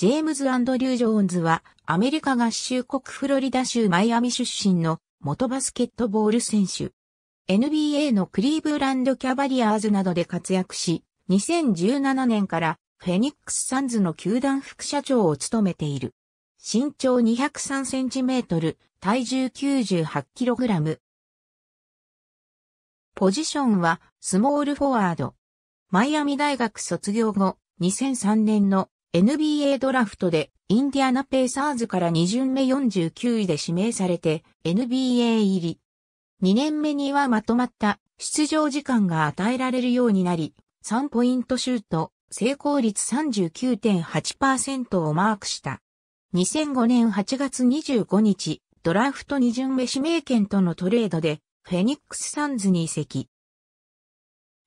ジェームズ・アンドリュー・ジョーンズは、アメリカ合衆国フロリダ州マイアミ出身の元バスケットボール選手。NBA のクリーブランド・キャバリアーズなどで活躍し、2017年からフェニックス・サンズの球団副社長を務めている。身長203センチメートル、体重98キログラム。ポジションはスモールフォワード。マイアミ大学卒業後、2003年の NBA ドラフトでインディアナペーサーズから2巡目49位で指名されて NBA 入り。2年目にはまとまった出場時間が与えられるようになり、3ポイントシュート、成功率39.8%をマークした。2005年8月25日、ドラフト2巡目指名権とのトレードで、フェニックスサンズに移籍。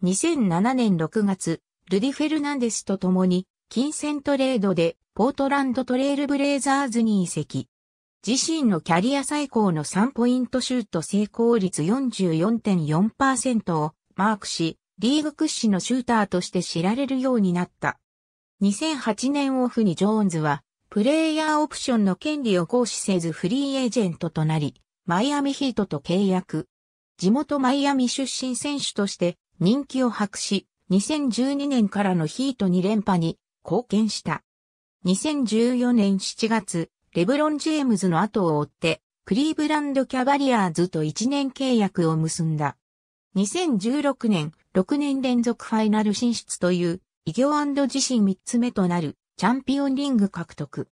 2007年6月、ルディ・フェルナンデスと共に金銭トレードでポートランドトレールブレイザーズに移籍。自身のキャリア最高の3ポイントシュート成功率44.4%をマークし、リーグ屈指のシューターとして知られるようになった。2008年オフにジョーンズは、プレイヤーオプションの権利を行使せずフリーエージェントとなり、マイアミヒートと契約。地元マイアミ出身選手として人気を博し、2012年からのヒート2連覇に貢献した。2014年7月、レブロン・ジェームズの後を追って、クリーブランド・キャバリアーズと1年契約を結んだ。2016年、6年連続ファイナル進出という、異業自身3つ目となる、チャンピオンリング獲得。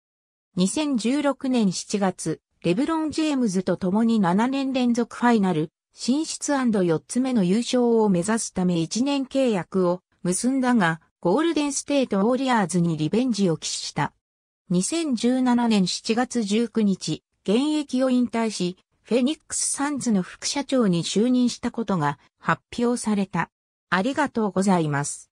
2016年7月、レブロン・ジェームズと共に7年連続ファイナル、進出 &4 つ目の優勝を目指すため1年契約を結んだが、ゴールデンステートウォリアーズにリベンジを期した。2017年7月19日、現役を引退し、フェニックスサンズの副社長に就任したことが発表された。ありがとうございます。